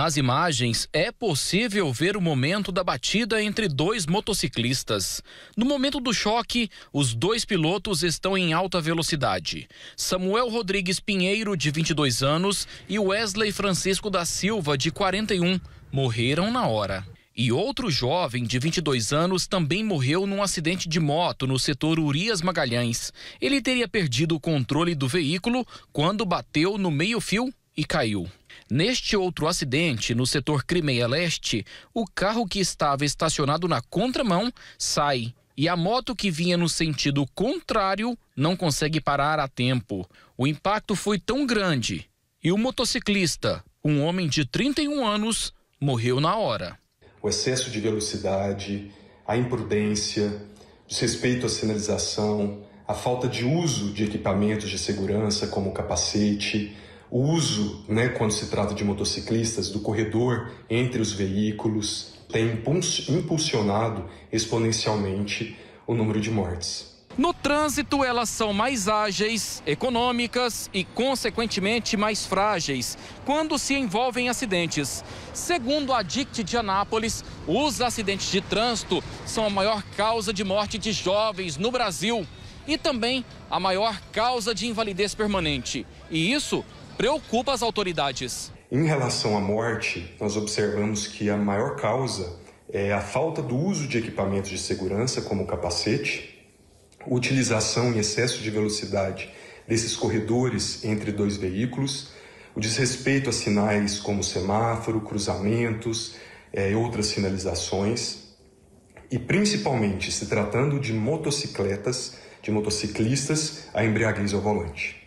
Nas imagens, é possível ver o momento da batida entre dois motociclistas. No momento do choque, os dois pilotos estão em alta velocidade. Samuel Rodrigues Pinheiro, de 22 anos, e Wesley Francisco da Silva, de 41, morreram na hora. E outro jovem de 22 anos também morreu num acidente de moto no setor Urias Magalhães. Ele teria perdido o controle do veículo quando bateu no meio-fio e caiu. Neste outro acidente, no setor Crimeia Leste, o carro que estava estacionado na contramão sai e a moto que vinha no sentido contrário não consegue parar a tempo. O impacto foi tão grande e o motociclista, um homem de 31 anos, morreu na hora. O excesso de velocidade, a imprudência, desrespeito à sinalização, a falta de uso de equipamentos de segurança como capacete, o uso, né, quando se trata de motociclistas, do corredor entre os veículos tem impulsionado exponencialmente o número de mortes. No trânsito, elas são mais ágeis, econômicas e, consequentemente, mais frágeis quando se envolvem em acidentes. Segundo a DICT de Anápolis, os acidentes de trânsito são a maior causa de morte de jovens no Brasil e também a maior causa de invalidez permanente. E isso preocupa as autoridades. Em relação à morte, nós observamos que a maior causa é a falta do uso de equipamentos de segurança, como o capacete, utilização em excesso de velocidade desses corredores entre dois veículos, o desrespeito a sinais como semáforo, cruzamentos é, e é, outras sinalizações, e principalmente se tratando de motocicletas, de motociclistas, a embriaguez ao volante.